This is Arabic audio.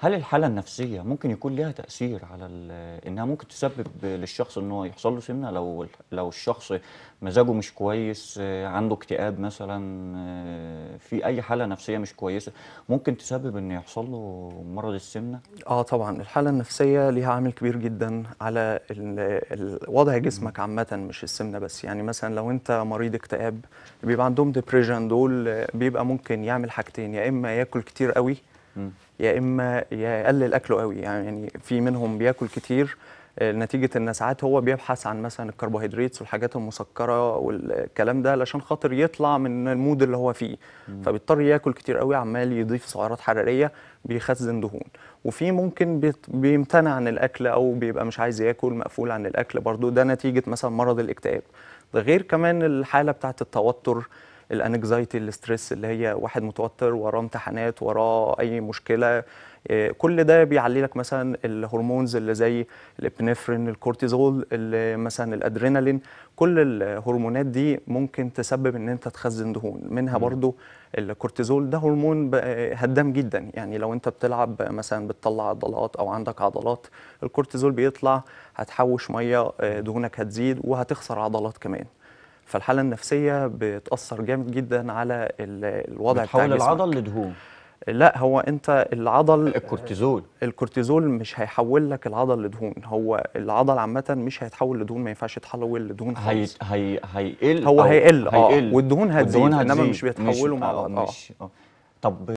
هل الحالة النفسية ممكن يكون لها تأثير على إنها ممكن تسبب للشخص إن هو يحصل له سمنة لو لو الشخص مزاجه مش كويس عنده اكتئاب مثلا في أي حالة نفسية مش كويسة ممكن تسبب إن يحصل له مرض السمنة؟ آه طبعا الحالة النفسية ليها عامل كبير جدا على وضع جسمك عامة مش السمنة بس يعني مثلا لو أنت مريض اكتئاب بيبقى عندهم ديبريشن دول بيبقى ممكن يعمل حاجتين يا إما ياكل كتير قوي يا اما يقلل اكله قوي يعني, يعني في منهم بياكل كتير آه، نتيجه ان ساعات هو بيبحث عن مثلا الكربوهيدرات والحاجات المسكره والكلام ده علشان خاطر يطلع من المود اللي هو فيه فبيضطر ياكل كتير قوي عمال يضيف سعرات حراريه بيخزن دهون وفي ممكن بيمتنع عن الاكل او بيبقى مش عايز ياكل مقفول عن الاكل برضو ده نتيجه مثلا مرض الاكتئاب ده غير كمان الحاله بتاعه التوتر الانكزايتي الاسترس اللي هي واحد متوتر وراه امتحانات وراه اي مشكله آه، كل ده بيعلي لك مثلا الهرمونز اللي زي الابنفرين الكورتيزول اللي مثلا الادرينالين كل الهرمونات دي ممكن تسبب ان انت تخزن دهون منها برضو الكورتيزول ده هرمون هدام جدا يعني لو انت بتلعب مثلا بتطلع عضلات او عندك عضلات الكورتيزول بيطلع هتحوش ميه آه، دهونك هتزيد وهتخسر عضلات كمان فالحاله النفسيه بتاثر جامد جدا على الوضع بتاع جسمك العضل لدهون لا هو انت العضل الكورتيزول آه، الكورتيزول مش هيحول لك العضل لدهون هو العضل عامه مش هيتحول لدهون ما ينفعش يتحول لدهون خالص هي هيقل هو هيقل اه والدهون هتزيد انما مش بيتحولوا مع آه، بعض اه, آه. طب